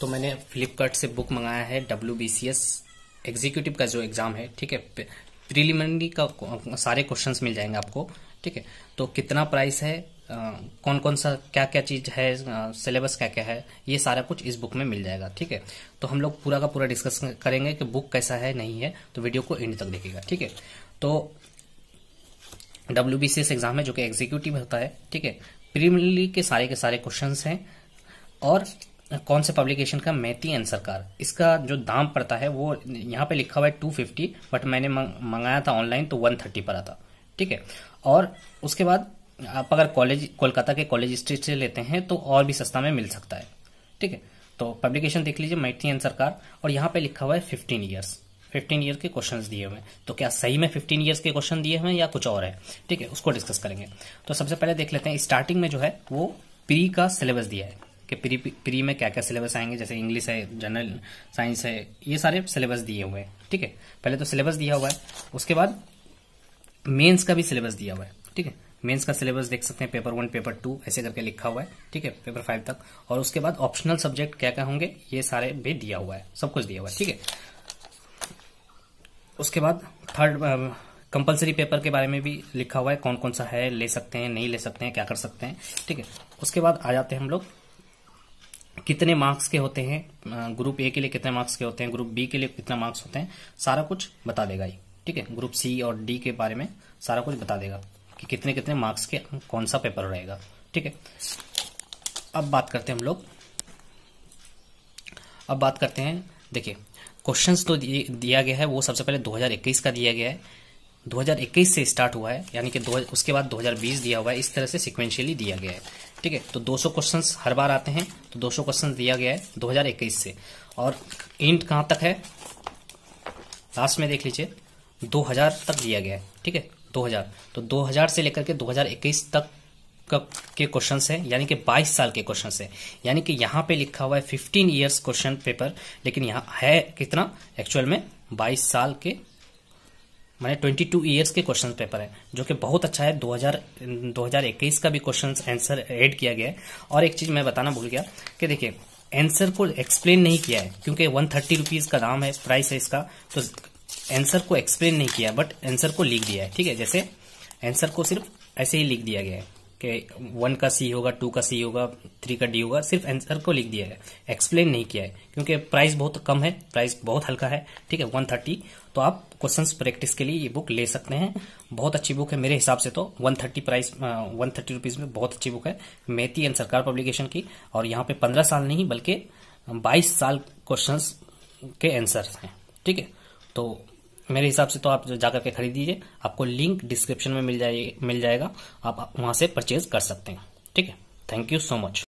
तो मैंने फ्लिपकार्ट से बुक मंगाया है W B C S executive का जो एग्ज़ाम है ठीक है प्रीलिमिनरी का सारे क्वेश्चन मिल जाएंगे आपको ठीक है तो कितना प्राइस है आ, कौन कौन सा क्या क्या चीज़ है सिलेबस क्या क्या है ये सारा कुछ इस बुक में मिल जाएगा ठीक है तो हम लोग पूरा का पूरा डिस्कस करेंगे कि बुक कैसा है नहीं है तो वीडियो को एंड तक देखेगा ठीक है तो W B C S exam है जो कि एग्जीक्यूटिव होता है ठीक है प्रीमिनरी के सारे के सारे क्वेश्चन हैं और कौन से पब्लिकेशन का मैती एंड सरकार इसका जो दाम पड़ता है वो यहाँ पे लिखा हुआ है टू फिफ्टी बट मैंने मंगाया था ऑनलाइन तो वन थर्टी पर आता ठीक है और उसके बाद आप अगर कॉलेज कोलकाता के कॉलेज स्ट्रीट से लेते हैं तो और भी सस्ता में मिल सकता है ठीक है तो पब्लिकेशन देख लीजिए मैथी एंड सरकार और यहाँ पे लिखा हुआ है फिफ्टीन ईयर्स फिफ्टीन ईयर के क्वेश्चन दिए हुए तो क्या सही में फिफ्टीन ईयर्स के क्वेश्चन दिए हुए हैं या कुछ और है ठीक है उसको डिस्कस करेंगे तो सबसे पहले देख लेते हैं स्टार्टिंग में जो है वो प्री का सिलेबस दिया है कि प्री प्री में क्या क्या सिलेबस आएंगे जैसे इंग्लिश है जनरल साइंस है ये सारे सिलेबस दिए हुए हैं ठीक है पहले तो सिलेबस दिया हुआ है उसके बाद मेंस का भी सिलेबस दिया हुआ है ठीक है मेंस का सिलेबस देख सकते हैं पेपर वन पेपर टू ऐसे करके लिखा हुआ है ठीक है पेपर फाइव तक और उसके बाद ऑप्शनल सब्जेक्ट क्या क्या होंगे ये सारे भी दिया हुआ है सब कुछ दिया हुआ है ठीक है उसके बाद थर्ड कंपलसरी पेपर के बारे में भी लिखा हुआ है कौन कौन सा है ले सकते हैं नहीं ले सकते हैं क्या कर सकते हैं ठीक है उसके बाद आ जाते हैं हम लोग कितने मार्क्स के होते हैं ग्रुप ए के लिए कितने मार्क्स के होते हैं ग्रुप बी के लिए कितना मार्क्स होते हैं सारा कुछ बता देगा ये ठीक है ग्रुप सी और डी के बारे में सारा कुछ बता देगा कि कितने कितने मार्क्स के कौन सा पेपर रहेगा ठीक है अब बात करते हैं हम लोग अब बात करते हैं देखिए क्वेश्चंस तो दिया गया है वो सबसे पहले 2021 का दिया गया है 2021 से स्टार्ट हुआ है यानी कि दो उसके बाद 2020 दिया हुआ है इस तरह से सिक्वेंशियली दिया गया है ठीक है तो 200 क्वेश्चंस हर बार आते हैं तो 200 क्वेश्चंस दिया गया है 2021 से और इंट कहाँ तक है लास्ट में देख लीजिए 2000 तक दिया गया है ठीक है 2000 तो 2000 से लेकर के 2021 तक के क्वेश्चन है यानी कि 22 साल के क्वेश्चन है यानी कि यहाँ पे लिखा हुआ है 15 इयर्स क्वेश्चन पेपर लेकिन यहाँ है कितना एक्चुअल में 22 साल के मैंने 22 ईयर्स के क्वेश्चन पेपर है जो कि बहुत अच्छा है 2000 2021 का भी क्वेश्चन आंसर ऐड किया गया है और एक चीज मैं बताना भूल गया कि देखिए आंसर को एक्सप्लेन नहीं किया है क्योंकि वन थर्टी रुपीज का दाम है प्राइस है इसका तो आंसर को एक्सप्लेन नहीं किया बट आंसर को लिख दिया है ठीक है जैसे आंसर को सिर्फ ऐसे ही लिख दिया गया है कि वन का सी होगा टू का सी होगा थ्री का डी होगा सिर्फ आंसर को लिख दिया है एक्सप्लेन नहीं किया है क्योंकि प्राइस बहुत कम है प्राइस बहुत हल्का है ठीक है वन थर्टी तो आप क्वेश्चंस प्रैक्टिस के लिए ये बुक ले सकते हैं बहुत अच्छी बुक है मेरे हिसाब से तो one thirty price one thirty rupees में बहुत अच्छी बुक है मेती एंड सरकार पब्लिकेशन की और यहाँ पे पंद्रह साल नहीं बल्कि बाईस साल क्वेश्चन के आंसर हैं ठीक है तो मेरे हिसाब से तो आप जाकर के खरीद लीजिए आपको लिंक डिस्क्रिप्शन में मिल जाए मिल जाएगा आप वहां से परचेज कर सकते हैं ठीक है थैंक यू सो मच